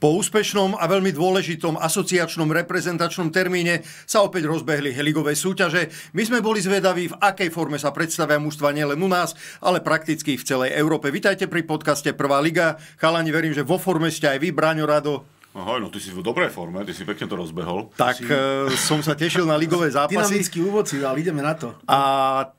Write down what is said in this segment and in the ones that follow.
Po úspešnom a veľmi dôležitom asociačnom reprezentačnom termíne sa opäť rozbehli heligové súťaže. My sme boli zvedaví, v akej forme sa predstavia mužstva nielen u nás, ale prakticky v celej Európe. Vitajte pri podcaste Prvá liga. Chalani, verím, že vo forme ste aj vy, Braňo Rado. Aha, no ty si v dobrej forme, ty si pekne to rozbehol. Tak si... Eh, som sa tešil na ligové zápasy. Dynamický úvod si dal, ideme na to. A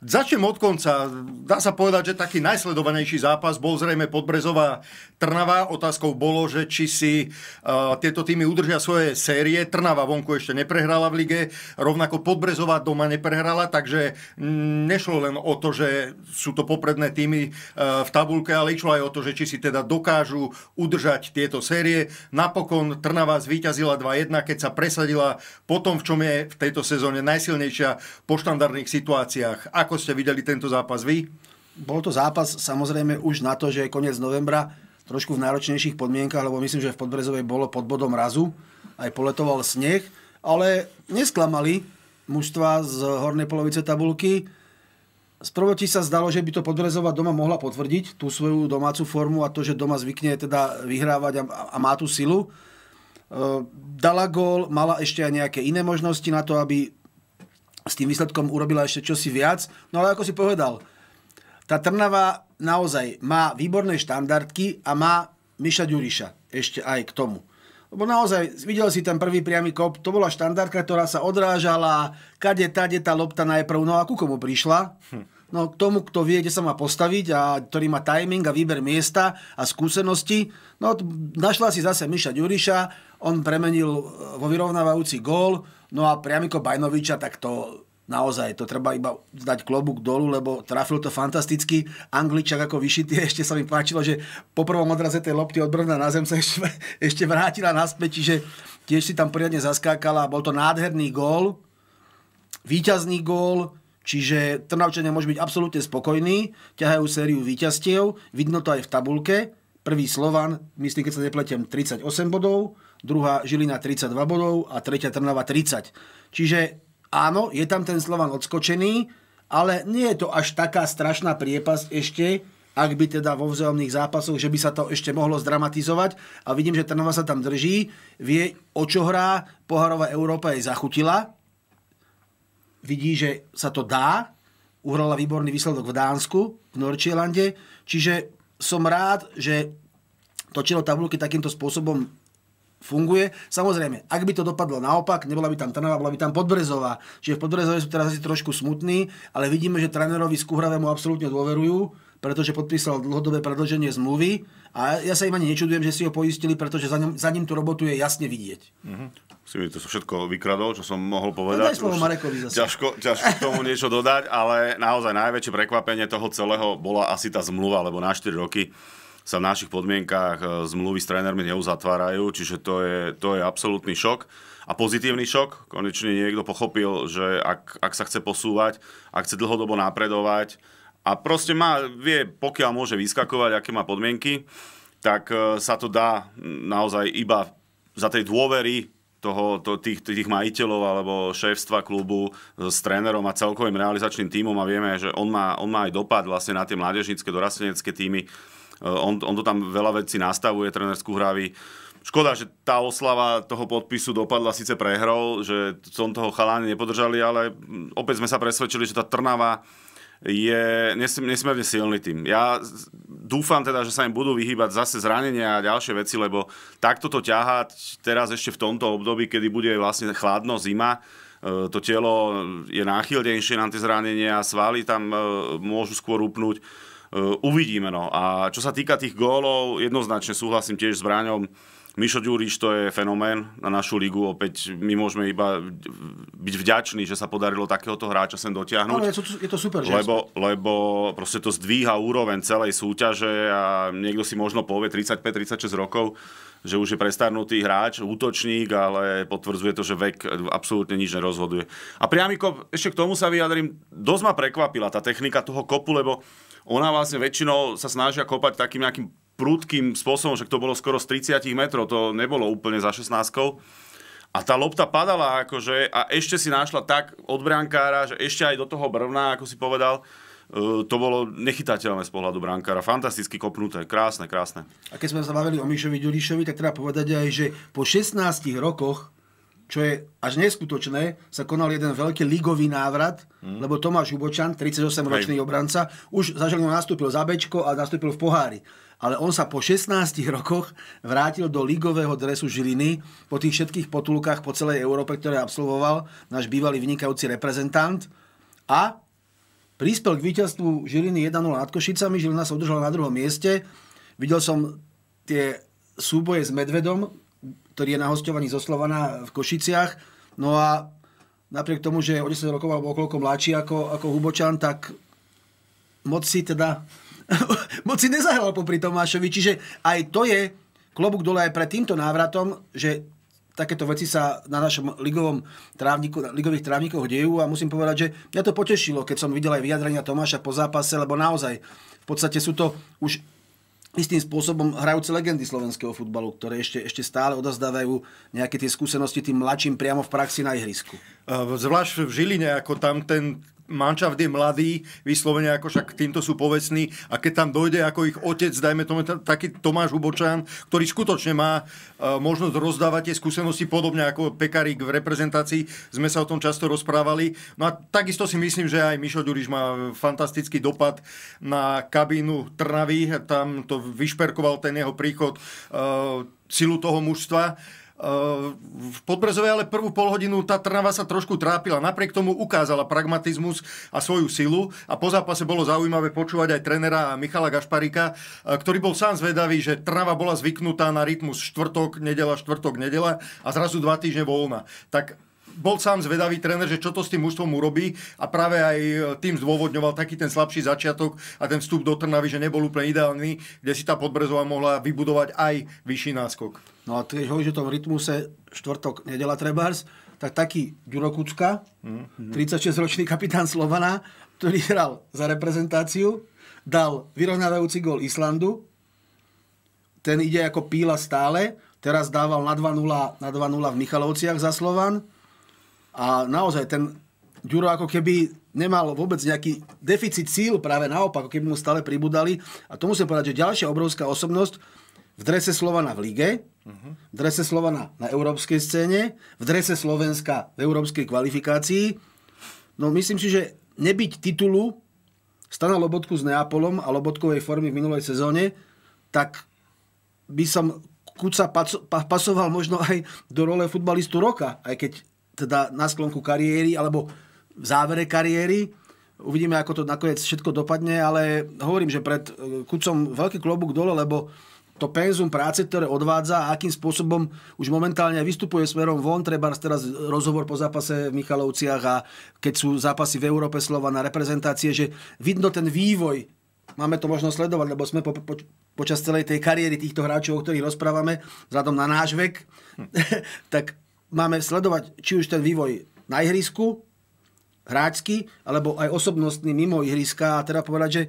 začnem od konca. Dá sa povedať, že taký najsledovanejší zápas bol zrejme Podbrezová Trnava. Otázkou bolo, že či si uh, tieto týmy udržia svoje série. Trnava vonku ešte neprehrala v lige, rovnako Podbrezová doma neprehrala, takže nešlo len o to, že sú to popredné týmy uh, v tabulke, ale išlo aj o to, že či si teda dokážu udržať tieto série. Napokon napokon Trnava zvíťazila 2-1, keď sa presadila po tom, v čom je v tejto sezóne najsilnejšia po štandardných situáciách. Ako ste videli tento zápas vy? Bol to zápas samozrejme už na to, že je koniec novembra, trošku v náročnejších podmienkach, lebo myslím, že v Podbrezovej bolo pod bodom razu, aj poletoval sneh, ale nesklamali mužstva z hornej polovice tabulky. prvoti sa zdalo, že by to Podbrezová doma mohla potvrdiť, tú svoju domácu formu a to, že doma zvykne teda vyhrávať a, a má tú silu. Eh, dala gól, mala ešte aj nejaké iné možnosti na to, aby s tým výsledkom urobila ešte čosi viac. No ale ako si povedal, tá Trnava naozaj má výborné štandardky a má Miša Ďuriša ešte aj k tomu. Lebo naozaj, videl si ten prvý priamy kop, to bola štandardka, ktorá sa odrážala, kade, tade tá lopta najprv, no a ku komu prišla? Hm No k tomu, kto vie, kde sa má postaviť a ktorý má timing a výber miesta a skúsenosti. No našla si zase Miša Ďuriša, on premenil e, vo vyrovnávajúci gól, no a priamiko Bajnoviča, tak to naozaj, to treba iba zdať klobúk dolu, lebo trafil to fantasticky. Angličak ako vyšitý, ešte sa mi páčilo, že po prvom odraze tej lopty od Brna na zem sa ešte, ešte vrátila naspäť, čiže tiež si tam poriadne zaskákala. Bol to nádherný gól, výťazný gól, Čiže Trnavčania môžu byť absolútne spokojní, ťahajú sériu výťastiev, vidno to aj v tabulke. Prvý Slovan, myslím, keď sa nepletiem, 38 bodov, druhá Žilina 32 bodov a tretia Trnava 30. Čiže áno, je tam ten Slovan odskočený, ale nie je to až taká strašná priepasť ešte, ak by teda vo vzájomných zápasoch, že by sa to ešte mohlo zdramatizovať. A vidím, že Trnava sa tam drží, vie, o čo hrá, poharová Európa jej zachutila, vidí, že sa to dá. Uhrala výborný výsledok v Dánsku, v Norčielande. Čiže som rád, že to čelo tabulky takýmto spôsobom funguje. Samozrejme, ak by to dopadlo naopak, nebola by tam Trnava, bola by tam Podbrezová. Čiže v Podbrezove sú teraz asi trošku smutní, ale vidíme, že trénerovi Kuhravému absolútne dôverujú pretože podpísal dlhodobé predlženie zmluvy a ja sa im ani nečudujem, že si ho poistili, pretože za ním, za ním tú robotu je jasne vidieť. Mm-hmm. Si mi to všetko vykradol, čo som mohol povedať. No, Marekovi zase. Ťažko, ťažko k tomu niečo dodať, ale naozaj najväčšie prekvapenie toho celého bola asi tá zmluva, lebo na 4 roky sa v našich podmienkách e, zmluvy s trénermi neuzatvárajú, čiže to je, to je absolútny šok a pozitívny šok. Konečne niekto pochopil, že ak, ak sa chce posúvať, ak chce dlhodobo napredovať, a proste má, vie, pokiaľ môže vyskakovať, aké má podmienky, tak e, sa to dá naozaj iba za tej dôvery toho, to, tých, tých majiteľov alebo šéfstva klubu s trénerom a celkovým realizačným tímom a vieme, že on má, on má aj dopad vlastne na tie mládežnícke, dorastenecké týmy. E, on, on to tam veľa vecí nastavuje, trénerskú hravy. Škoda, že tá oslava toho podpisu dopadla síce prehrou, že som toho chaláne nepodržali, ale opäť sme sa presvedčili, že tá Trnava je nesmierne silný tým. Ja dúfam teda, že sa im budú vyhýbať zase zranenia a ďalšie veci, lebo takto to ťahať teraz ešte v tomto období, kedy bude vlastne chladno, zima, e, to telo je náchylnejšie na tie zranenia, a svaly tam e, môžu skôr upnúť. E, uvidíme. No. A čo sa týka tých gólov, jednoznačne súhlasím tiež s Bráňom, Mišo Ďuriš to je fenomén na našu ligu. Opäť my môžeme iba byť vďační, že sa podarilo takéhoto hráča sem dotiahnuť. Ale je to, je to super, že lebo, lebo proste to zdvíha úroveň celej súťaže a niekto si možno povie 35-36 rokov, že už je prestarnutý hráč, útočník, ale potvrdzuje to, že vek absolútne nič nerozhoduje. A priamiko, ešte k tomu sa vyjadrím, dosť ma prekvapila tá technika toho kopu, lebo ona vlastne väčšinou sa snažia kopať takým nejakým prúdkým spôsobom, že to bolo skoro z 30 metrov, to nebolo úplne za 16 a tá lopta padala akože a ešte si našla tak od brankára, že ešte aj do toho brvna, ako si povedal, e, to bolo nechytateľné z pohľadu brankára. Fantasticky kopnuté, krásne, krásne. A keď sme sa bavili o Mišovi Ďurišovi, tak treba povedať aj, že po 16 rokoch čo je až neskutočné, sa konal jeden veľký ligový návrat, mm. lebo Tomáš Hubočan, 38-ročný obranca, už zažil nastúpil za Bečko a nastúpil v pohári. Ale on sa po 16 rokoch vrátil do ligového dresu Žiliny po tých všetkých potulkách po celej Európe, ktoré absolvoval náš bývalý vynikajúci reprezentant. A prispel k víťazstvu Žiliny 1-0 nad Košicami. Žilina sa udržala na druhom mieste. Videl som tie súboje s Medvedom, ktorý je na hostovaní zo Slovana v Košiciach. No a napriek tomu, že je o 10 rokov alebo okolo mladší ako, ako Hubočan, tak moc si teda moc si nezahral popri Tomášovi. Čiže aj to je klobúk dole aj pred týmto návratom, že takéto veci sa na našom ligovom trávniku, ligových trávnikoch dejú a musím povedať, že mňa to potešilo, keď som videl aj vyjadrenia Tomáša po zápase, lebo naozaj v podstate sú to už istým spôsobom hrajúce legendy slovenského futbalu, ktoré ešte, ešte stále odazdávajú nejaké tie skúsenosti tým mladším priamo v praxi na ihrisku. E, zvlášť v Žiline, ako tam ten manšaft je mladý, vyslovene ako však týmto sú povestní. a keď tam dojde ako ich otec, dajme tomu taký Tomáš Hubočan, ktorý skutočne má e, možnosť rozdávať tie skúsenosti podobne ako Pekarík v reprezentácii, sme sa o tom často rozprávali. No a takisto si myslím, že aj Mišo Ďuriš má fantastický dopad na kabínu Trnavy, tam to vyšperkoval ten jeho príchod, e, silu toho mužstva. V Podbrezove, ale prvú polhodinu tá Trnava sa trošku trápila. Napriek tomu ukázala pragmatizmus a svoju silu a po zápase bolo zaujímavé počúvať aj trenera Michala Gašparika, eh, ktorý bol sám zvedavý, že Trnava bola zvyknutá na rytmus štvrtok, nedela, štvrtok, nedela a zrazu dva týždne voľna. Tak bol sám zvedavý tréner, že čo to s tým mužstvom urobí a práve aj e, tým zdôvodňoval taký ten slabší začiatok a ten vstup do Trnavy, že nebol úplne ideálny, kde si tá Podbrezová mohla vybudovať aj vyšší náskok. No a keď hovoríš o tom rytmuse, štvrtok, nedela trebárs, tak taký Ďuro Kucka, mm-hmm. 36-ročný kapitán Slovana, ktorý hral za reprezentáciu, dal vyrovnávajúci gol Islandu, ten ide ako píla stále, teraz dával na 2-0, na 2-0 v Michalovciach za Slovan, a naozaj ten Ďuro ako keby nemal vôbec nejaký deficit síl, práve naopak, ako keby mu stále pribudali. A to musím povedať, že ďalšia obrovská osobnosť v drese Slovana v lige, v drese Slovana na európskej scéne, v drese Slovenska v európskej kvalifikácii. No myslím si, že nebyť titulu Stana Lobotku s Neapolom a Lobotkovej formy v minulej sezóne, tak by som Kuca pasoval možno aj do role futbalistu roka, aj keď teda na sklonku kariéry alebo v závere kariéry. Uvidíme, ako to nakoniec všetko dopadne, ale hovorím, že pred e, Kucom veľký klobúk dole, lebo to penzum práce, ktoré odvádza a akým spôsobom už momentálne vystupuje smerom von, treba teraz rozhovor po zápase v Michalovciach a keď sú zápasy v Európe slova na reprezentácie, že vidno ten vývoj máme to možno sledovať, lebo sme po, po, počas celej tej kariéry týchto hráčov, o ktorých rozprávame, vzhľadom na náš vek, hm. tak máme sledovať či už ten vývoj na ihrisku, hráčsky, alebo aj osobnostný mimo ihriska a teda povedať, že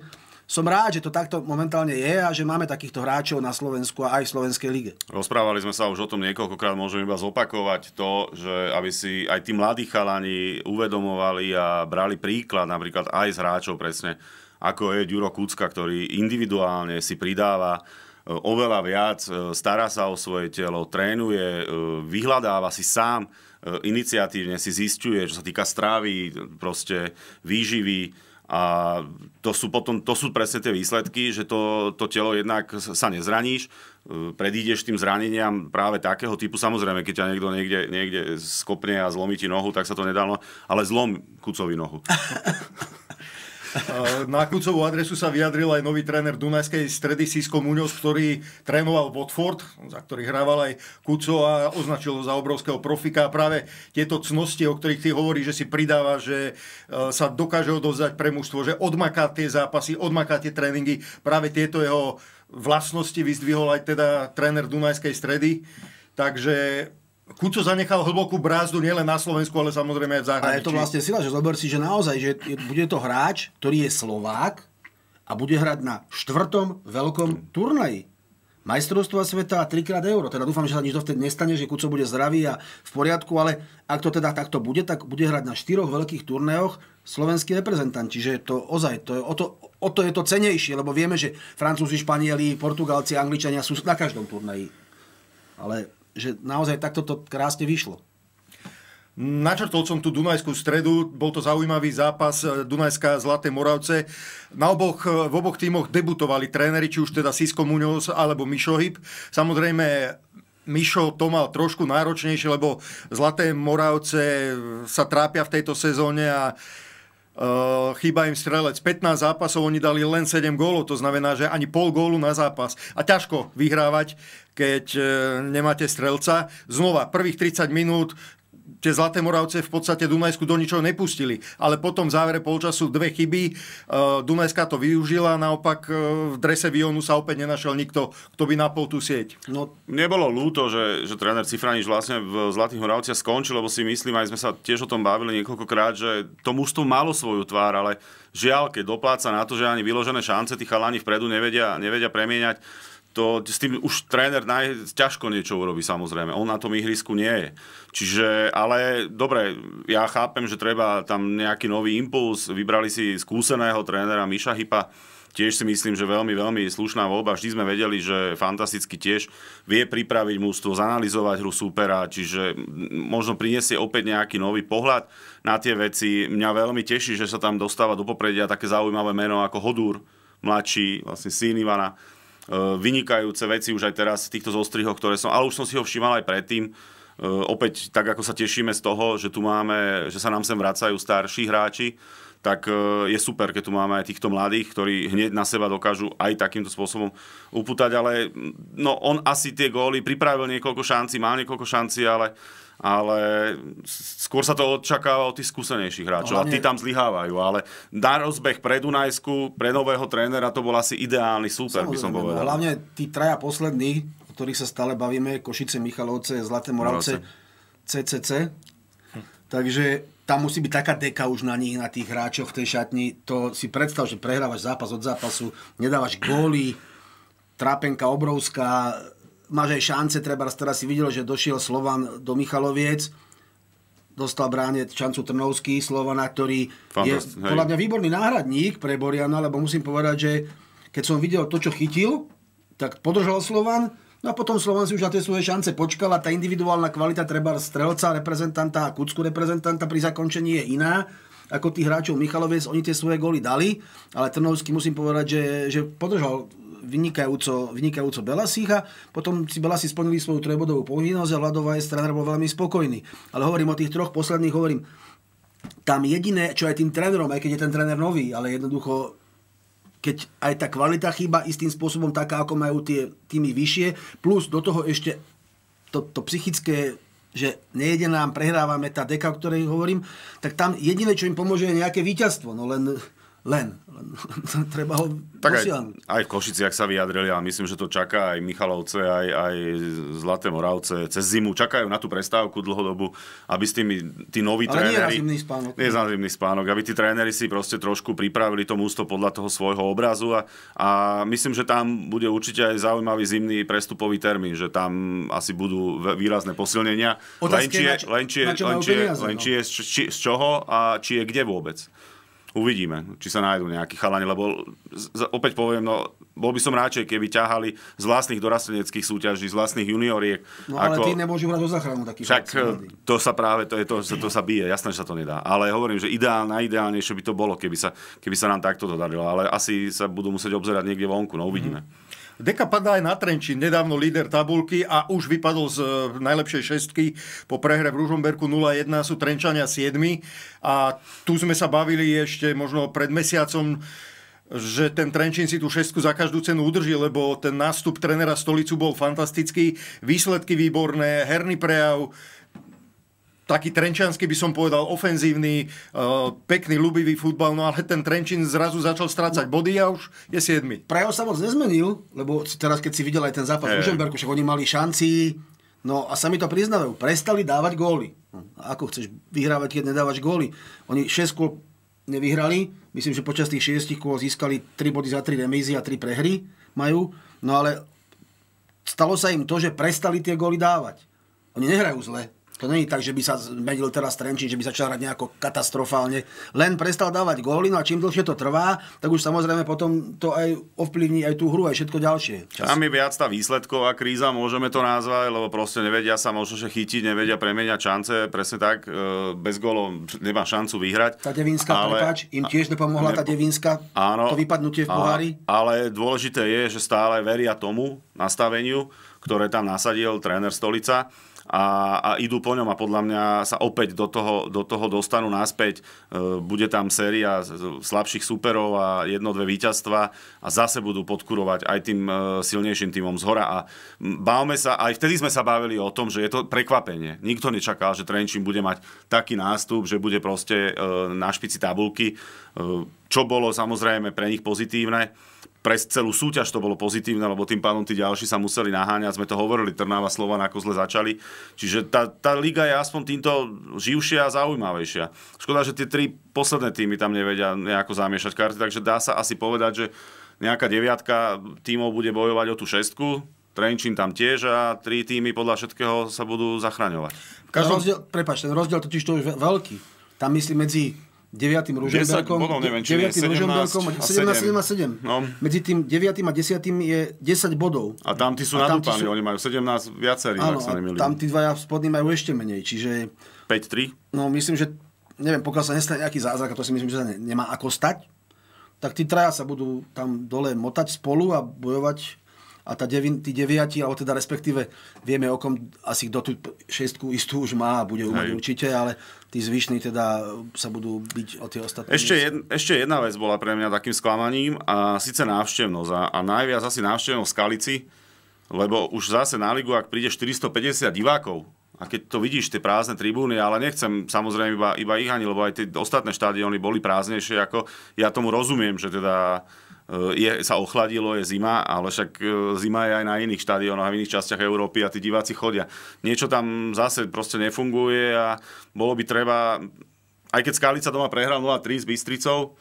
som rád, že to takto momentálne je a že máme takýchto hráčov na Slovensku a aj v Slovenskej lige. Rozprávali sme sa už o tom niekoľkokrát, môžem iba zopakovať to, že aby si aj tí mladí chalani uvedomovali a brali príklad napríklad aj z hráčov presne, ako je Juro Kucka, ktorý individuálne si pridáva E, oveľa viac, e, stará sa o svoje telo, trénuje, e, vyhľadáva si sám, iniciatívne si zistuje, čo sa týka strávy, proste výživy, a to sú potom, to sú presne tie výsledky, že to, to telo jednak sa nezraníš, predídeš tým zraneniam práve takého typu. Samozrejme, keď ťa niekto niekde, niekde skopne a zlomí ti nohu, tak sa to nedá, no, ale zlom kucovi nohu. Eh, na kľúcovú adresu sa vyjadril aj nový tréner Dunajskej stredy Sisko Muñoz, ktorý trénoval Watford, za ktorý hrával aj Kuco a označil ho za obrovského profika. A práve tieto cnosti, o ktorých ty hovorí, že si pridáva, že eh, sa dokáže odovzdať pre mužstvo, že odmaká tie zápasy, odmaká tie tréningy. Práve tieto jeho vlastnosti vyzdvihol aj teda tréner Dunajskej stredy. Takže Kuco zanechal hlbokú brázdu nielen na Slovensku, ale samozrejme aj v zahraničí. A je to vlastne sila, že zober si, že naozaj, že bude to hráč, ktorý je Slovák a bude hrať na štvrtom veľkom turnaji. Majstrovstva sveta a trikrát euro. Teda dúfam, že sa nič dovtedy nestane, že Kuco bude zdravý a v poriadku, ale ak to teda takto bude, tak bude hrať na štyroch veľkých turnajoch slovenský reprezentant. Čiže to ozaj, to je, o, to, o to je to cenejšie, lebo vieme, že Francúzi, Španieli, Portugalci, Angličania sú na každom turnaji. Ale že naozaj takto to krásne vyšlo. Načrtol som tú Dunajskú stredu, bol to zaujímavý zápas e, Dunajská Zlaté Moravce. Na oboch, e, v oboch tímoch debutovali tréneri, či už teda Sisko Muñoz alebo Mišo Hyb. Samozrejme, Mišo to mal trošku náročnejšie, lebo Zlaté Moravce e, sa trápia v tejto sezóne a Eh, chýba im strelec. 15 zápasov, oni dali len 7 gólov, to znamená, že ani pol gólu na zápas. A ťažko vyhrávať, keď eh, nemáte strelca. Znova, prvých 30 minút tie Zlaté Moravce v podstate Dunajsku do ničoho nepustili. Ale potom v závere polčasu dve chyby. E, Dunajska to využila, naopak e, v drese Vionu sa opäť nenašiel nikto, kto by napol tú sieť. No, nebolo ľúto, že, že tréner Cifranič vlastne v Zlatých Moravciach skončil, lebo si myslím, aj sme sa tiež o tom bavili niekoľkokrát, že to mužstvo malo svoju tvár, ale žiaľ, keď dopláca na to, že ani vyložené šance tých chalani vpredu nevedia, nevedia premieňať, to, s tým už tréner naj, ťažko niečo urobí samozrejme. On na tom ihrisku nie je. Čiže, ale dobre, ja chápem, že treba tam nejaký nový impuls. Vybrali si skúseného trénera Miša Hypa, tiež si myslím, že veľmi, veľmi slušná voľba. Vždy sme vedeli, že fantasticky tiež vie pripraviť mústvo, zanalizovať hru supera, čiže možno prinesie opäť nejaký nový pohľad na tie veci. Mňa veľmi teší, že sa tam dostáva do popredia také zaujímavé meno ako Hodúr, mladší, vlastne syn Ivana E, vynikajúce veci už aj teraz v týchto zostrihoch, ktoré som, ale už som si ho všímal aj predtým. E, opäť, tak ako sa tešíme z toho, že tu máme, že sa nám sem vracajú starší hráči, tak e, je super, keď tu máme aj týchto mladých, ktorí hneď na seba dokážu aj takýmto spôsobom uputať, ale no, on asi tie góly pripravil niekoľko šancí, mal niekoľko šancí, ale uh, ale skôr sa to očakáva od tých skúsenejších hráčov a tí tam zlyhávajú, ale na rozbeh pre Dunajsku, pre nového trénera to bol asi ideálny súper, by som povedal. Hlavne tí traja poslední, o ktorých sa stále bavíme, Košice, Michalovce, Zlaté Moravce, CCC, hm. takže tam musí byť taká deka už na nich, na tých hráčoch v tej šatni, to si predstav, že prehrávaš zápas od zápasu, nedávaš góly, trápenka obrovská, máš aj šance, treba teraz si videl, že došiel Slovan do Michaloviec, dostal bráne šancu Trnovský, Slovana, ktorý Fantast, je hej. podľa mňa výborný náhradník pre Boriana, lebo musím povedať, že keď som videl to, čo chytil, tak podržal Slovan, no a potom Slovan si už na tie svoje šance a tá individuálna kvalita treba strelca, reprezentanta a kucku reprezentanta pri zakončení je iná, ako tých hráčov Michaloviec, oni tie svoje góly dali, ale Trnovský musím povedať, že, že podržal vynikajúco, vynikajúco a Potom si Belasi splnili svoju trojbodovú povinnosť a Vladová je strana bol veľmi spokojný. Ale hovorím o tých troch posledných, hovorím, tam jediné, čo aj tým trénerom, aj keď je ten tréner nový, ale jednoducho keď aj tá kvalita chýba istým spôsobom taká, ako majú tie týmy vyššie, plus do toho ešte to, to psychické že nejde nám, prehrávame tá deka, o ktorej hovorím, tak tam jediné, čo im pomôže, je nejaké víťazstvo. No len len, len, treba ho tak Aj, aj v ak sa vyjadrili, ale myslím, že to čaká aj Michalovce, aj, aj Zlaté Moravce. Cez zimu čakajú na tú prestávku dlhodobu, aby s tými tí noví ale tréneri... Nie je spánok. Nie je zimný spánok, aby tí tréneri si proste trošku pripravili to músto podľa toho svojho obrazu a, a myslím, že tam bude určite aj zaujímavý zimný prestupový termín, že tam asi budú výrazné posilnenia. Otázky, len či je, na čo, len či je, len či je, len no. či je z čoho a či je kde vôbec. Uvidíme, či sa nájdú nejakí chalani, lebo opäť poviem, no, bol by som radšej, keby ťahali z vlastných dorasteneckých súťaží, z vlastných junioriek. No ale ako... ty nemôžu hrať o záchranu takých Však chalani. Eh, to sa práve, to, je to, to sa bije, jasné, že sa to nedá. Ale hovorím, že ideál, najideálnejšie by to bolo, keby sa, keby sa nám takto to darilo, ale asi sa budú musieť obzerať niekde vonku, no uvidíme. Mm-hmm. Deka padá aj na Trenčín, nedávno líder tabulky a už vypadol z eh, najlepšej šestky po prehre v Ružomberku 0-1, sú Trenčania 7. A tu sme sa bavili ešte možno pred mesiacom, že ten Trenčín si tú šestku za každú cenu udrží, lebo ten nástup trenera stolicu bol fantastický, výsledky výborné, herný prejav, taký trenčiansky by som povedal ofenzívny, eh, pekný, ľubivý futbal, no ale ten Trenčín zrazu začal strácať no. body a už je 7. Prajo sa moc nezmenil, lebo teraz keď si videl aj ten zápas v Užemberku, však oni mali šanci, no a sami to priznávajú, prestali dávať góly. No, ako chceš vyhrávať, keď nedávaš góly? Oni 6 kôl nevyhrali, myslím, že počas tých 6 kôl získali 3 body za 3 remízy a 3 prehry majú, no ale stalo sa im to, že prestali tie góly dávať. Oni nehrajú zle, to není tak, že by sa zmenil teraz Trenčín, že by začal hrať nejako katastrofálne. Len prestal dávať góly, no a čím dlhšie to trvá, tak už samozrejme potom to aj ovplyvní aj tú hru, aj všetko ďalšie. Čas. Tam je viac tá výsledková kríza, môžeme to nazvať, lebo proste nevedia sa možno že chytiť, nevedia premeniať šance, presne tak, e, bez gólov nemá šancu vyhrať. Tá devínska, ale... prepáč, im tiež nepomohla ne... tá devínska, áno, to vypadnutie v pohári. Ale dôležité je, že stále veria tomu nastaveniu, ktoré tam nasadil tréner Stolica a, a idú po ňom a podľa mňa sa opäť do toho, do toho dostanú naspäť. E, bude tam séria slabších súperov a jedno, dve víťazstva a zase budú podkurovať aj tým e, silnejším týmom z hora. A bávame sa, aj vtedy sme sa bavili o tom, že je to prekvapenie. Nikto nečakal, že Trenčín bude mať taký nástup, že bude proste e, na špici tabulky, čo bolo samozrejme pre nich pozitívne pre celú súťaž to bolo pozitívne, lebo tým pádom tí ďalší sa museli naháňať. Sme to hovorili, Trnava, Slovan, ako zle začali. Čiže tá, tá liga je aspoň týmto živšia a zaujímavejšia. Škoda, že tie tri posledné týmy tam nevedia nejako zamiešať karty, takže dá sa asi povedať, že nejaká deviatka tímov bude bojovať o tú šestku, Trenčín tam tiež a tri týmy podľa všetkého sa budú zachraňovať. Každý no. Rozdiel, prepáč, ten rozdiel totiž to je veľký. Tam myslím medzi 9. Ružomberkom, 10 bodov, neviem, 9. 17 Ružomberkom, 17, 7. 7, 7, No. Medzi tým 9. a 10. je 10 bodov. A tam tí sú nadúpaní, sú... oni majú 17 viacerí, Áno, ak sa nemýlim. tam tí dvaja spodní majú ešte menej, čiže... 5-3? No myslím, že neviem, pokiaľ sa nestane nejaký zázrak, a to si myslím, že sa ne, nemá ako stať, tak tí traja sa budú tam dole motať spolu a bojovať a tá devin, tí deviatí, alebo teda respektíve vieme o kom, asi kto tú šestku istú už má a bude umať určite, ale tí zvyšní teda sa budú byť o tie ostatné. Ešte, jed, ešte jedna vec bola pre mňa takým sklamaním a síce návštevnosť a, a najviac asi návštevnosť Skalici, lebo už zase na ligu, ak príde 450 divákov, a keď to vidíš, tie prázdne tribúny, ale nechcem samozrejme iba, iba ich ani, lebo aj tie ostatné štádiony boli prázdnejšie, ako ja tomu rozumiem, že teda Eh, je, sa ochladilo, je zima, ale však eh, zima je aj na iných štadiónoch a v iných častiach Európy a tí diváci chodia. Niečo tam zase proste nefunguje a bolo by treba, aj keď Skalica doma prehral 0-3 s Bystricou,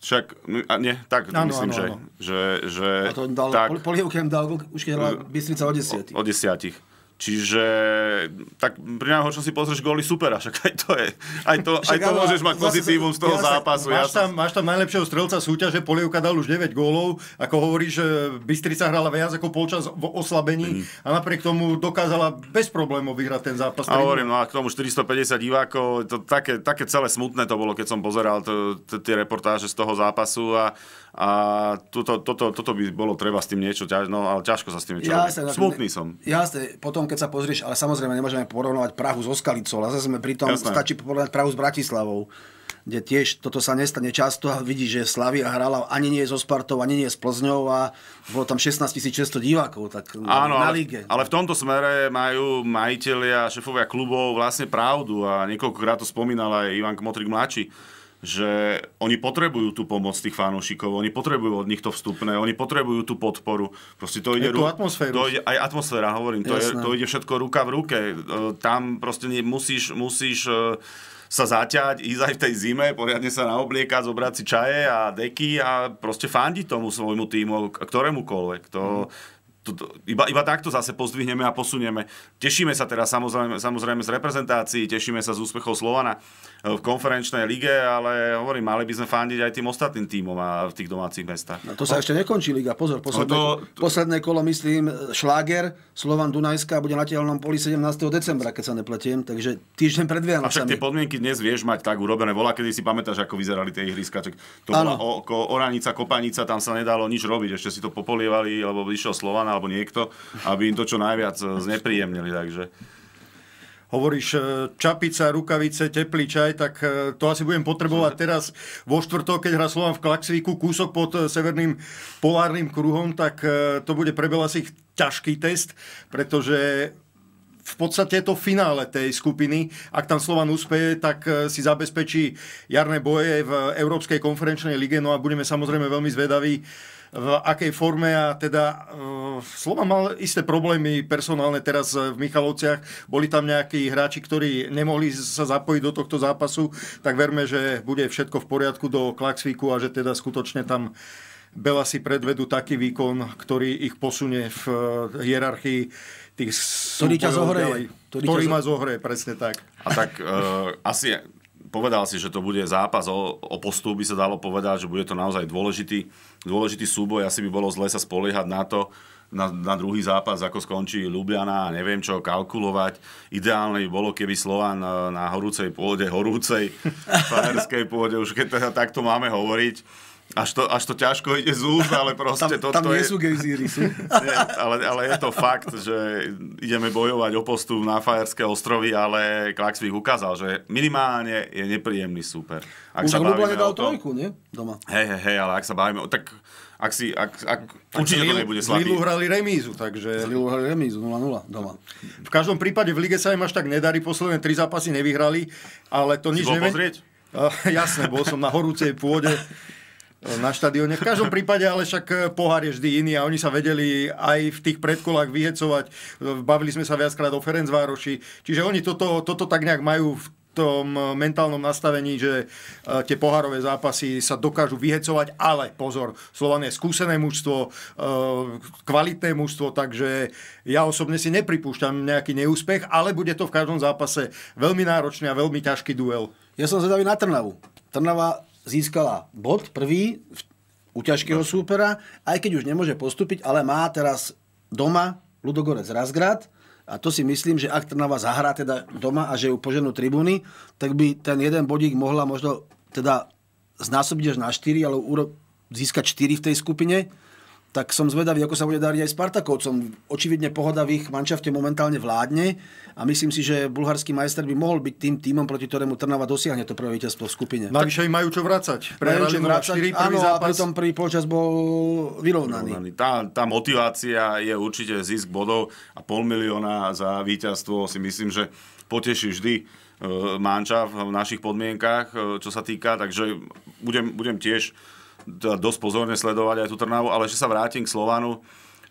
však, no, a nie, tak ano, myslím, ano, že, ano. že, že... A to dal, tak, polievkem dal, už keď hral eh, Bystrica o desiatich. O, o desiatich. Čiže tak pri najhoršom si pozrieš góly super. však aj to je. Aj to, aj to môžeš mať pozitívum z toho zápasu. Máš, tam, máš tam najlepšieho strelca súťaže, Polievka dal už 9 gólov, ako hovoríš, Bystrica hrala viac ako polčas v oslabení mm. a napriek tomu dokázala bez problémov vyhrať ten zápas. A hovorím, no a k tomu 450 divákov, to také, také celé smutné to bolo, keď som pozeral tie reportáže z toho zápasu a a toto, toto, toto by bolo treba s tým niečo, ťaž, no, ale ťažko sa s tým niečo Jasne, no, Smutný som. Jasne, potom potom, keď sa pozrieš, ale samozrejme nemôžeme porovnovať Prahu so Skalicou, ale zase sme pritom, Jasné. stačí porovnať Prahu s Bratislavou kde tiež toto sa nestane často a vidí, že Slavia hrala ani nie so Spartou, ani nie s Plzňou a bolo tam 16 600 divákov tak Áno, na líge. Ale, ale v tomto smere majú majiteľi a šefovia klubov vlastne pravdu a niekoľkokrát to spomínal aj Ivan Kmotrik mladší že oni potrebujú tú pomoc tých fanúšikov, oni potrebujú od nich to vstupné, oni potrebujú tú podporu. Proste to ide... Ru... atmosféru. To ide, aj atmosféra, hovorím, to, je, to ide všetko ruka v ruke. E, tam proste nie, musíš, musíš e, sa zaťať, ísť aj v tej zime, poriadne sa naobliekať, zobrať si čaje a deky a proste fandiť tomu svojmu týmu, ktorémukoľvek. To, mm to, iba, iba takto zase pozdvihneme a posunieme. Tešíme sa teraz samozrejme, samozrejme z reprezentácií, tešíme sa z úspechov Slovana eh, v konferenčnej lige, ale hovorím, mali by sme fandiť aj tým ostatným tímom a v tých domácich mestách. No to sa o... ešte nekončí liga, pozor, posledné, no to... posledné kolo, myslím, Šláger, Slovan Dunajská bude na tehelnom poli 17. decembra, keď sa nepletiem, takže týždeň pred Vianocami. A však tie podmienky dnes vieš mať tak urobené. Volá, kedy si pamätáš, ako vyzerali tie ihriska. tak to ano. bola o, o, Oranica, Kopanica, tam sa nedalo nič robiť, ešte si to popolievali, lebo vyšiel Slovan alebo niekto, aby im to čo najviac eh, znepríjemnili. Takže. Hovoríš eh, čapica, rukavice, teplý čaj, tak eh, to asi budem potrebovať teraz vo štvrtok, keď hra Slovan v Klaxvíku, kúsok pod severným polárnym kruhom, tak to bude pre si ťažký test, pretože v podstate je to finále tej skupiny. Ak tam Slovan úspeje, tak si zabezpečí jarné boje v Európskej konferenčnej lige. No a budeme samozrejme veľmi zvedaví, v akej forme a teda eh, Slova mal isté problémy personálne teraz v Michalovciach. Boli tam nejakí hráči, ktorí nemohli sa zapojiť do tohto zápasu, tak verme, že bude všetko v poriadku do Klaxvíku a že teda skutočne tam Bela si predvedú taký výkon, ktorý ich posunie v eh, hierarchii tých ktorý ťa zohreje. Ktorý, ktorý ma zohreje, presne tak. A tak uh, asi povedal si, že to bude zápas o, o postup, by sa dalo povedať, že bude to naozaj dôležitý, dôležitý súboj. Asi by bolo zle sa spoliehať na to, na, na druhý zápas, ako skončí Ljubljana a neviem čo kalkulovať. Ideálne by bolo, keby Slovan e, na horúcej pôde, horúcej panerskej pôde, už keď teda takto máme hovoriť, až to, až to ťažko ide z úst, ale proste tam, toto tam nie je... sú gejzíry, sú. nie, ale, ale je to fakt, že ideme bojovať o postup na Fajerské ostrovy, ale Klaxvík ukázal, že minimálne je nepríjemný super. Ak Už sa bavíme nedal tom, trojku, nie? Doma. Hej, hej, hej, ale ak sa bavíme Tak ak si, ak, ak, tak určite to nebude slabý. Lilu hrali remízu, takže... Lilu hrali remízu, 0-0 doma. V každom prípade v lige sa im až tak nedarí, posledné tri zápasy nevyhrali, ale to nič neviem. Uh, eh, jasné, bol som na horúcej pôde na štadióne. V každom prípade ale však e, pohár je vždy iný a oni sa vedeli aj v tých predkolách vyhecovať. E, bavili sme sa viackrát o Ferencvároši. Čiže oni toto, toto tak nejak majú v tom e, mentálnom nastavení, že tie pohárové zápasy sa dokážu vyhecovať, ale pozor, Slovan je skúsené mužstvo, kvalitné mužstvo, takže ja osobne si nepripúšťam nejaký neúspech, ale bude to v každom zápase veľmi náročný a veľmi ťažký duel. Ja som zvedavý na Trnavu. Trnava získala bod prvý u ťažkého súpera, aj keď už nemôže postúpiť, ale má teraz doma Ludogorec Razgrad a to si myslím, že ak Trnava zahrá teda doma a že ju poženú tribúny, tak by ten jeden bodík mohla možno teda znásobiť až na 4, ale získať 4 v tej skupine tak som zvedavý, ako sa bude dariť aj Spartakovcom. Očividne pohoda v ich manšafte momentálne vládne a myslím si, že bulharský majster by mohol byť tým týmom, proti ktorému Trnava dosiahne to prvé víťazstvo v skupine. Navyše im majú čo vrácať. Majú čo vrácať, prvý áno, zápas. a pritom prvý počas bol vyrovnaný. vyrovnaný. Tá, tá motivácia je určite zisk bodov a pol milióna za víťazstvo si myslím, že poteší vždy e, manča v našich podmienkách, e, čo sa týka, takže budem, budem tiež teda dosť pozorne sledovať aj tú Trnavu, ale že sa vrátim k Slovanu,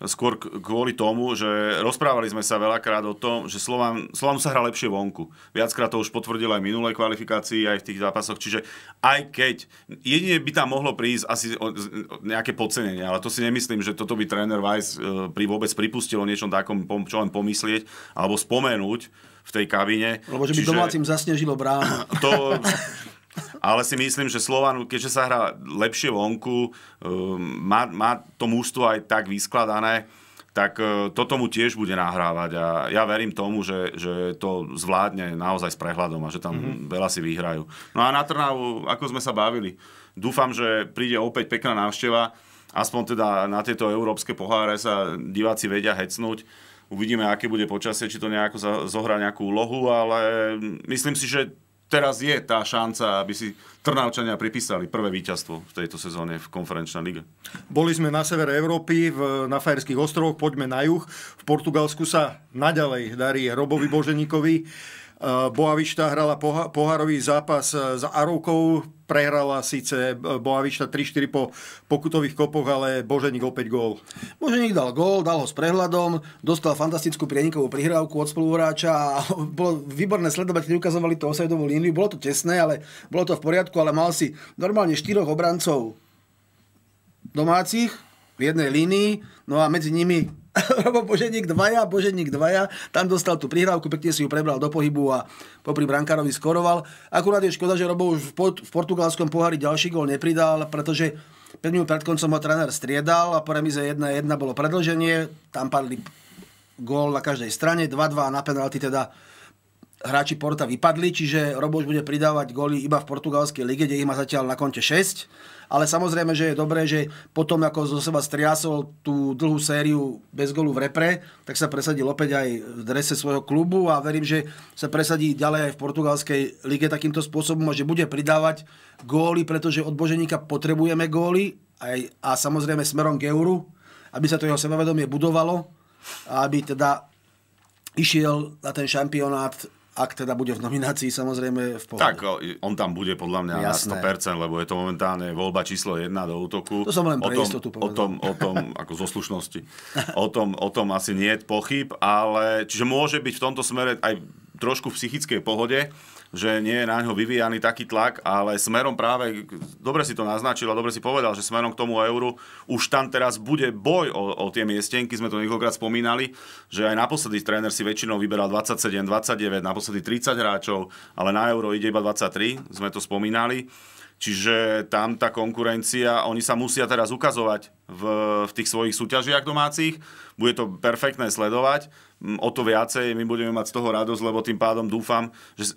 skôr kvôli tomu, že rozprávali sme sa veľakrát o tom, že Slován, Slovanu sa hrá lepšie vonku. Viackrát to už potvrdil aj minulé kvalifikácii, aj v tých zápasoch. Čiže aj keď, jedine by tam mohlo prísť asi nejaké podcenenie, ale to si nemyslím, že toto by tréner Weiss e, pri vôbec pripustil o niečom takom, čo len pomyslieť, alebo spomenúť v tej kabine. Lebo že by Čiže... domácim zasnežilo bránu. To, Ale si myslím, že Slovan, keďže sa hrá lepšie vonku, um, má, má to mústvo aj tak vyskladané, tak uh, toto mu tiež bude nahrávať a ja verím tomu, že, že to zvládne naozaj s prehľadom a že tam mm-hmm. veľa si vyhrajú. No a na Trnavu, ako sme sa bavili, dúfam, že príde opäť pekná návšteva, aspoň teda na tieto európske poháre sa diváci vedia hecnúť. Uvidíme, aké bude počasie, či to nejako zohrá nejakú úlohu, ale myslím si, že teraz je tá šanca, aby si Trnavčania pripísali prvé víťazstvo v tejto sezóne v konferenčnej lige. Boli sme na severe Európy, v, na Fajerských ostrovoch, poďme na juh. V Portugalsku sa naďalej darí Robovi Boženikovi. Eh, Boavišta hrala pohárový zápas s eh, Arovkou, prehrala síce eh, Boavišta 3-4 po pokutových kopoch, ale Boženík opäť gól. Boženík dal gól, dal ho s prehľadom, dostal fantastickú prienikovú prihrávku od spoluhráča a bolo výborné sledovať, keď ukazovali tú osajdovú líniu. Bolo to tesné, ale bolo to v poriadku, ale mal si normálne štyroch obrancov domácich v jednej línii, no a medzi nimi Robo Boženík dvaja, Boženík dvaja, tam dostal tú prihrávku, pekne si ju prebral do pohybu a popri brankárovi skoroval. Akurát je škoda, že Robo už v portugalskom pohári ďalší gol nepridal, pretože pevne pred koncom ho tréner striedal a po remize 1-1 bolo predlženie, tam padli gól na každej strane, 2-2 na penalty teda hráči Porta vypadli, čiže Robo už bude pridávať góly iba v portugalskej lige, kde ich má zatiaľ na konte 6 ale samozrejme, že je dobré, že potom ako zo seba striasol tú dlhú sériu bez golu v repre, tak sa presadil opäť aj v drese svojho klubu a verím, že sa presadí ďalej aj v portugalskej lige takýmto spôsobom a že bude pridávať góly, pretože od Boženíka potrebujeme góly aj, a samozrejme smerom k euru, aby sa to jeho sebavedomie budovalo a aby teda išiel na ten šampionát ak teda bude v nominácii, samozrejme v pohode. Tak, on tam bude podľa mňa Jasné. na 100%, lebo je to momentálne voľba číslo 1 do útoku. To som len pre o tom, istotu povedal. O tom, o tom ako zo slušnosti, o tom, o tom asi nie je pochyb, ale čiže môže byť v tomto smere aj trošku v psychickej pohode, že nie je na ňo vyvíjaný taký tlak, ale smerom práve, dobre si to naznačil a dobre si povedal, že smerom k tomu euru už tam teraz bude boj o, o tie miestenky, sme to niekoľkokrát spomínali, že aj naposledy tréner si väčšinou vyberal 27, 29, naposledy 30 hráčov, ale na euro ide iba 23, sme to spomínali. Čiže tam tá konkurencia, oni sa musia teraz ukazovať v, v tých svojich súťažiach domácich. Bude to perfektné sledovať. Mm, o to viacej my budeme mať z toho radosť, lebo tým pádom dúfam, že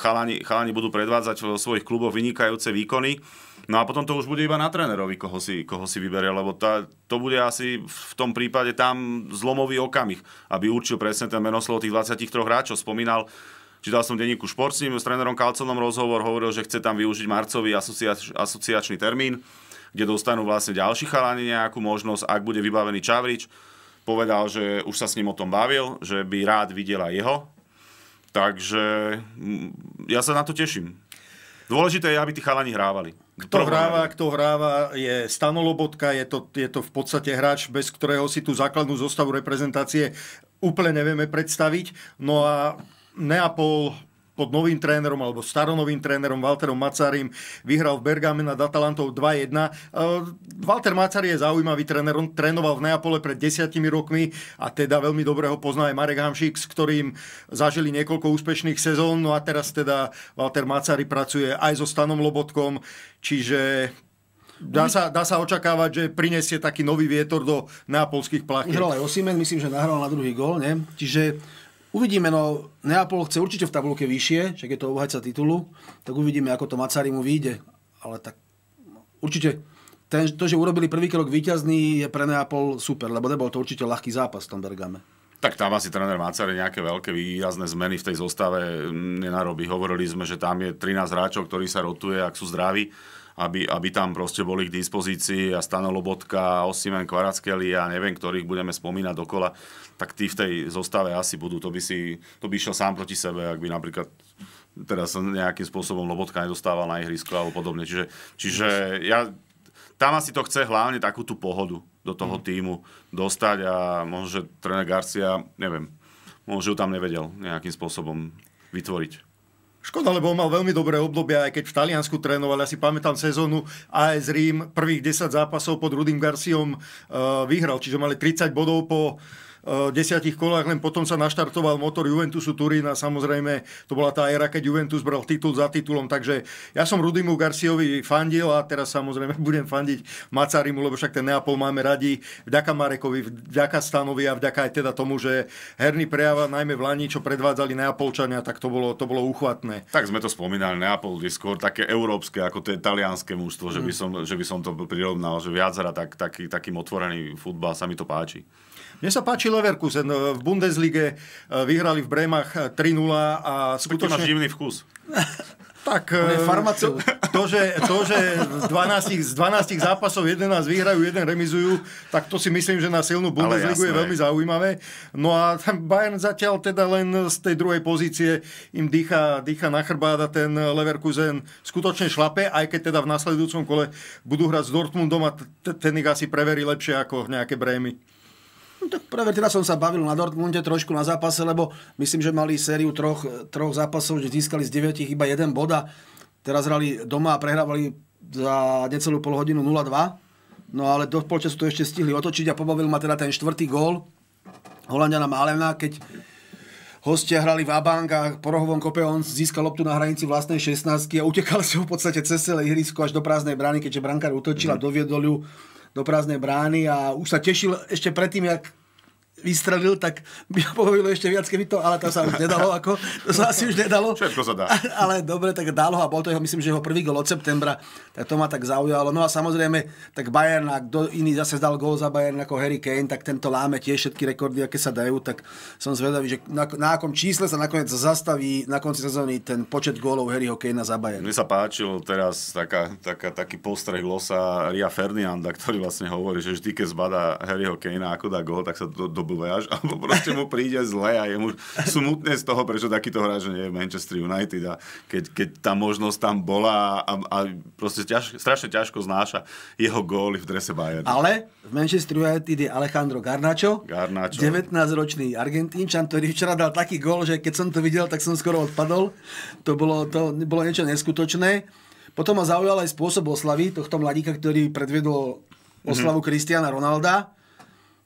chalani, chalani budú predvádzať vo svojich kluboch vynikajúce výkony. No a potom to už bude iba na trénerovi, koho si, koho si vyberie, lebo tá, to bude asi v tom prípade tam zlomový okamih, aby určil presne ten menoslov tých 23 hráčov. Spomínal Čítal som denníku Šport s ním, s trénerom Kalconom rozhovor, hovoril, že chce tam využiť marcový asociač, asociačný termín, kde dostanú vlastne ďalší chalani nejakú možnosť, ak bude vybavený Čavrič. Povedal, že už sa s ním o tom bavil, že by rád videla jeho. Takže mm, ja sa na to teším. Dôležité je, aby tí chalani hrávali. Kto hráva, kto hráva, je stanolobotka, je to, je to v podstate hráč, bez ktorého si tú základnú zostavu reprezentácie úplne nevieme predstaviť. No a Neapol pod novým trénerom alebo staronovým trénerom Walterom Macarim vyhral v Bergame nad Atalantou 2-1. E, Walter Macari je zaujímavý tréner, on trénoval v Neapole pred desiatimi rokmi a teda veľmi dobre ho pozná aj Marek Hamšík, s ktorým zažili niekoľko úspešných sezón. No a teraz teda Walter Macari pracuje aj so Stanom Lobotkom, čiže Dá sa, dá sa očakávať, že prinesie taký nový vietor do neapolských plachiet. Hral aj Osimen, myslím, že nahral na druhý gól, ne? Čiže Uvidíme, no Neapol chce určite v tabulke vyššie, však je to obhajca titulu, tak uvidíme, ako to Macari mu vyjde. Ale tak no, určite ten, to, že urobili prvý krok výťazný, je pre Neapol super, lebo nebol to určite ľahký zápas v tom Bergame. Tak tam asi tréner Macari nejaké veľké výrazné zmeny v tej zostave nenarobí. Hovorili sme, že tam je 13 hráčov, ktorí sa rotuje, ak sú zdraví aby, aby tam proste boli k dispozícii a Stano Lobotka, Osimen, Kvarackeli a neviem, ktorých budeme spomínať dokola, tak tí v tej zostave asi budú. To by, si, to by išiel sám proti sebe, ak by napríklad teraz nejakým spôsobom Lobotka nedostával na ihrisko alebo podobne. Čiže, čiže ja, tam asi to chce hlavne takú tú pohodu do toho mm. týmu dostať a možno, že tréner Garcia, neviem, možno ju tam nevedel nejakým spôsobom vytvoriť. Škoda, lebo on mal veľmi dobré obdobie, aj keď v Taliansku trénoval. Ja si pamätám sezónu AS Rím, prvých 10 zápasov pod Rudim Garciom eh, vyhral, čiže mali 30 bodov po Eh, desiatich kolách, len potom sa naštartoval motor Juventusu Turín a samozrejme to bola tá éra, keď Juventus bral titul za titulom, takže ja som Rudimu Garciovi fandil a teraz samozrejme budem fandiť Macarimu, lebo však ten Neapol máme radi, vďaka Marekovi, vďaka Stanovi a vďaka aj teda tomu, že herný prejav, najmä v Lani, čo predvádzali Neapolčania, tak to bolo, to bolo uchvatné. Tak sme to spomínali, Neapol je skôr také európske, ako to je talianské mužstvo, mm. že, by mm. som, že by som to prirovnal, že viac hra tak, taký, takým otvorený futbal, sa mi to páči. Mne sa páči Leverkusen eh, v Bundeslige eh, vyhrali v Brémach 3-0 eh, a skutočne... Tak máš divný vkus. Tak, To, že, to, že 12, z 12 zápasov 11 vyhrajú, jeden remizujú, tak to si myslím, že na silnú Bundesligu je veľmi zaujímavé. No a Bayern zatiaľ teda len z tej druhej pozície im dýcha, dýcha na chrbát a ten Leverkusen skutočne šlape, aj keď teda v nasledujúcom kole budú hrať s Dortmundom a ten ich asi preverí lepšie ako nejaké brémy. No tak práve teda som sa bavil na Dortmunde trošku na zápase, lebo myslím, že mali sériu troch, troch zápasov, že získali z 9 iba jeden bod a teraz hrali doma a prehrávali za necelú hodinu 0-2. No ale do polčasu to ešte stihli otočiť a pobavil ma teda ten štvrtý gól Holandiana Malena, keď hostia hrali v Abang a po rohovom kope on získal loptu na hranici vlastnej 16 a utekal si ho v podstate cez celé ihrisko až do prázdnej brány, keďže brankár utočil a doviedol ju do prázdnej brány a už sa tešil ešte predtým, jak vystrelil, tak by ho pohovilo ešte viac, keby to, ale to sa už nedalo, ako, to sa asi už nedalo. Všetko sa dá. Ale dobre, tak dalo a bol to jeho, myslím, že jeho prvý gol od septembra, tak to ma tak zaujalo. No a samozrejme, tak Bayern, a kto iný zase dal gol za Bayern ako Harry Kane, tak tento láme tie všetky rekordy, aké sa dajú, tak som zvedavý, že na, na akom čísle sa nakoniec zastaví na konci sezóny ten počet gólov Harryho Kanea za Bayern. Mne sa páčil teraz taká, taká, taký postreh losa Ria Ferdinanda, ktorý vlastne hovorí, že vždy, keď zbadá Harryho Kanea, ako dá gól, tak sa do, do blbejaš, alebo proste mu príde zle a je mu smutné z toho, prečo takýto hráč nie je v Manchester United a keď, keď tá možnosť tam bola a, a proste ťaž, strašne ťažko znáša jeho góly v drese Bayern. Ale v Manchester United je Alejandro Garnacho, Garnacho. 19-ročný Argentínčan, ktorý včera dal taký gól, že keď som to videl, tak som skoro odpadol. To bolo, to bolo niečo neskutočné. Potom ma zaujal aj spôsob oslavy tohto mladíka, ktorý predvedol oslavu mm-hmm. Kristiana Ronalda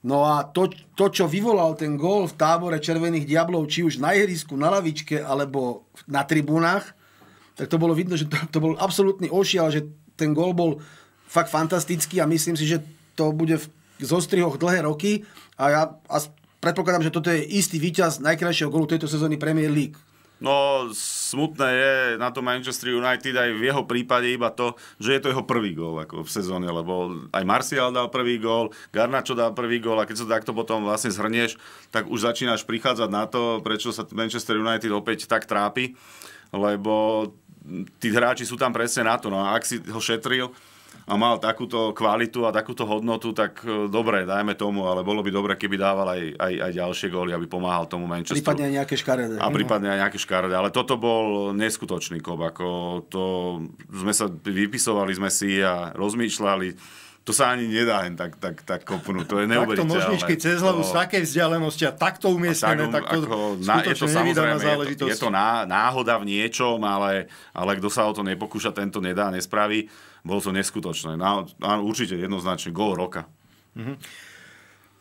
No a to, to, čo vyvolal ten gól v tábore Červených diablov, či už na ihrisku, na lavičke, alebo na tribúnach, tak to bolo vidno, že to, to bol absolútny ošial, že ten gól bol fakt fantastický a myslím si, že to bude v zostrihoch dlhé roky a ja a predpokladám, že toto je istý víťaz najkrajšieho gólu tejto sezóny Premier League. No, smutné je na to Manchester United aj v jeho prípade iba to, že je to jeho prvý gól ako v sezóne, lebo aj Martial dal prvý gól, Garnacho dal prvý gól a keď sa takto potom vlastne zhrnieš, tak už začínaš prichádzať na to, prečo sa Manchester United opäť tak trápi, lebo tí hráči sú tam presne na to. No a ak si ho šetril, a mal takúto kvalitu a takúto hodnotu, tak e, dobre, dajme tomu, ale bolo by dobre, keby dával aj, aj, aj ďalšie góly, aby pomáhal tomu Manchesteru. Prípadne aj nejaké škaredé. A prípadne aj nejaké škaredé, ale toto bol neskutočný kop, ako to sme sa vypisovali sme si a rozmýšľali to sa ani nedá len tak, tak, tak kopnúť. To je neuveriteľné. Takto možničky cez hlavu to... z takej vzdialenosti a takto umiestnené, tak, um- takto ako, na, je to samozrejme, záležitosť. Je to, je to ná, náhoda v niečom, ale, ale kto sa o to nepokúša, tento nedá, nespraví bolo to neskutočné. Na, na, určite jednoznačne gol roka. Mm-hmm.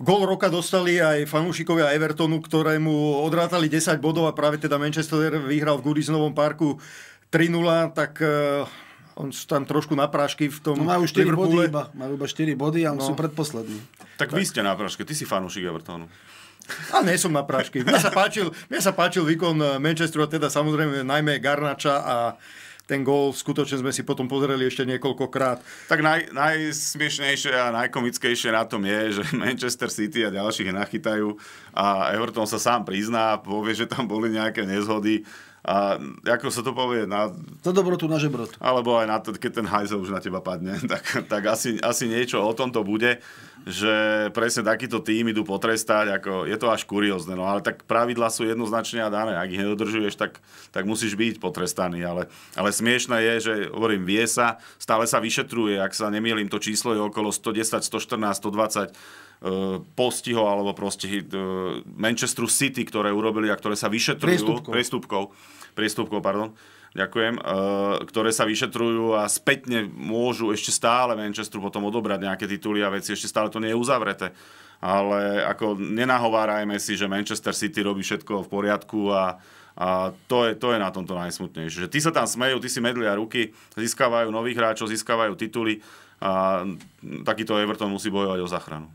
Gol roka dostali aj fanúšikovia Evertonu, ktorému odrátali 10 bodov a práve teda Manchester vyhral v Goodisnovom parku 3-0, tak e, on sú tam trošku na prášky v tom... No majú 4 Liverpoole. body iba, majú iba 4 body a no. sú predposlední. Tak, tak vy ste na práške, ty si fanúšik Evertonu. A nie som na prášky. Mne sa páčil, mne sa páčil výkon Manchesteru, teda samozrejme najmä Garnača a ten gól skutočne sme si potom pozreli ešte niekoľkokrát. Tak naj, najsmiešnejšie a najkomickejšie na tom je, že Manchester City a ďalších nachytajú a Everton sa sám prizná, povie, že tam boli nejaké nezhody a ako sa to povie, na... Za dobrotu na žebrot. Alebo aj na to, keď ten hajzel už na teba padne, tak, tak asi, asi niečo o tom to bude, že presne takýto tým idú potrestať, ako, je to až kuriózne, no ale tak pravidla sú jednoznačne a dané, ak ich nedodržuješ, tak, tak musíš byť potrestaný, ale, ale smiešne je, že hovorím, vie sa, stále sa vyšetruje, ak sa nemýlim, to číslo je okolo 110, 114, 120, E, postiho alebo proste e, Manchester City, ktoré urobili a ktoré sa vyšetrujú. Priestupkov. Priestupkov, priestupkov pardon. Ďakujem. E, ktoré sa vyšetrujú a spätne môžu ešte stále Manchesteru potom odobrať nejaké tituly a veci. Ešte stále to nie je uzavreté. Ale ako nenahovárajme si, že Manchester City robí všetko v poriadku a a to je, to je na tomto najsmutnejšie. Že ty sa tam smejú, ty si medlia ruky, získavajú nových hráčov, získavajú tituly a takýto Everton musí bojovať o záchranu.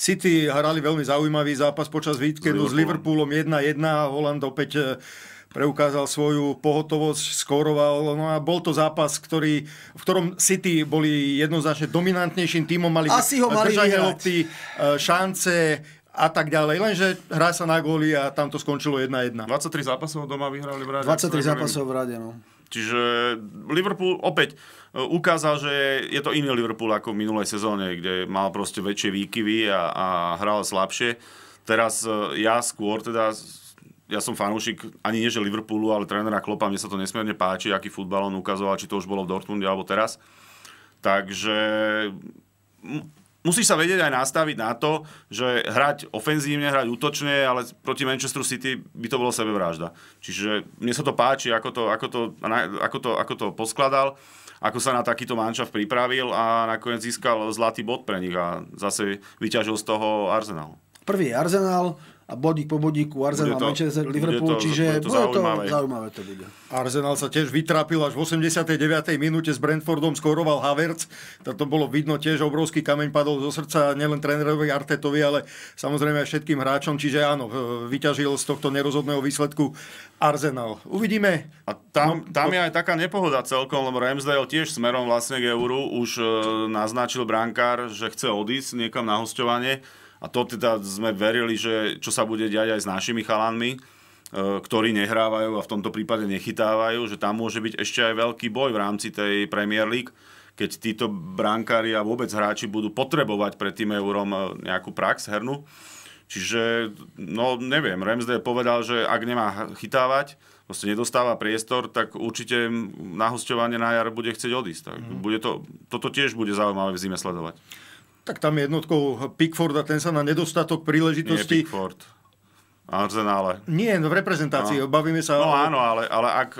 City hrali veľmi zaujímavý zápas počas víkendu s Liverpoolom 1-1 a opäť e, preukázal svoju pohotovosť, skóroval. No a bol to zápas, ktorý, v ktorom City boli jednoznačne dominantnejším tímom, mali, Asi ho mali držanie lopty, e, šance, a tak ďalej. Lenže hrá sa na góly a tam to skončilo 1-1. 23 zápasov doma vyhrali v rade. 23 zápasov v rade, no. Čiže Liverpool opäť e, ukázal, že je to iný Liverpool ako v minulej sezóne, kde mal proste väčšie výkyvy a, a hral slabšie. Teraz e, ja skôr teda ja som fanúšik ani nie že Liverpoolu, ale trénera Klopa, mne sa to nesmierne páči, aký futbal on ukazoval, či to už bolo v Dortmunde alebo teraz. Takže musíš sa vedieť aj nastaviť na to, že hrať ofenzívne, hrať útočne, ale proti Manchester City by to bolo sebevražda. Čiže mne sa to páči, ako to, ako to, ako to, ako to poskladal, ako sa na takýto mančav pripravil a nakoniec získal zlatý bod pre nich a zase vyťažil z toho Arsenal. Prvý je Arsenal, a bodík po bodíku Arsenal, to, Manchester, Liverpool, bude to, čiže bude to, bude to zaujímavé. zaujímavé to bude. Arsenal sa tiež vytrápil až v 89. minúte s Brentfordom, skoroval Havertz, to bolo vidno tiež, obrovský kameň padol zo srdca nielen trénerovi Artetovi, ale samozrejme aj všetkým hráčom, čiže áno, vyťažil z tohto nerozhodného výsledku Arsenal. Uvidíme. A tam, no, tam no. je aj taká nepohoda celkom, lebo Ramsdale tiež smerom vlastne k euru už e, naznačil brankár, že chce odísť niekam na hostovanie. A to teda sme verili, že čo sa bude diať aj s našimi chalanmi, e, ktorí nehrávajú a v tomto prípade nechytávajú, že tam môže byť ešte aj veľký boj v rámci tej Premier League, keď títo brankári a vôbec hráči budú potrebovať pred tým eurom e, nejakú prax hernu. Čiže, no neviem, Remsde povedal, že ak nemá chytávať, proste nedostáva priestor, tak určite na hostovanie na jar bude chcieť odísť. Tak mm. bude to, toto tiež bude zaujímavé v zime sledovať. Tak tam je jednotkou Pickford a ten sa na nedostatok príležitosti... Nie Pickford. Arzenále. Nie, no v reprezentácii, no. bavíme sa... No o... áno, ale, ale ak...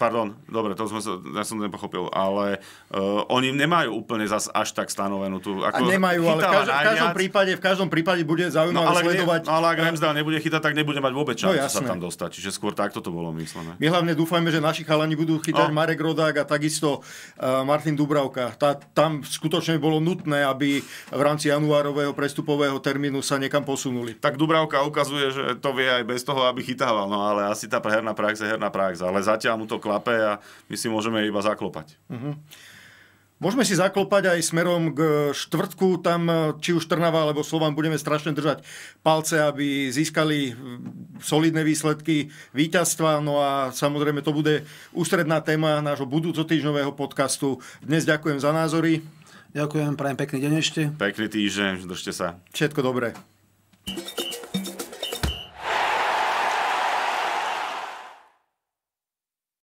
Pardon, dobre, to sme sa, ja som to nepochopil, ale uh, oni nemajú úplne zas až tak stanovenú tú... Ako a nemajú, ale v, každom, v každom prípade, v každom prípade bude no, zaujímavé no, ale sledovať... Ne, no, ale ak Ramsdale nebude chytať, tak nebude mať vôbec čas no, sa tam dostať. Čiže skôr takto to bolo myslené. My hlavne dúfajme, že naši chalani budú chytať no. Marek Rodák a takisto uh, Martin Dubravka. Tá, tam skutočne bolo nutné, aby v rámci januárového prestupového termínu sa niekam posunuli. Tak Dubravka ukazuje, že to vie aj bez toho, aby chytával. No ale asi tá herná prax je herná prax. Ale zatiaľ mu to klape a my si môžeme iba zaklopať. Uh-huh. Môžeme si zaklopať aj smerom k štvrtku, tam eh, či už Trnava alebo Slovan budeme strašne držať palce, aby získali eh, solidné výsledky víťazstva. No a samozrejme to bude ústredná téma nášho budúco týždňového podcastu. Dnes ďakujem za názory. Ďakujem, prajem pekný deň ešte. Pekný týždeň, držte sa. Všetko dobré.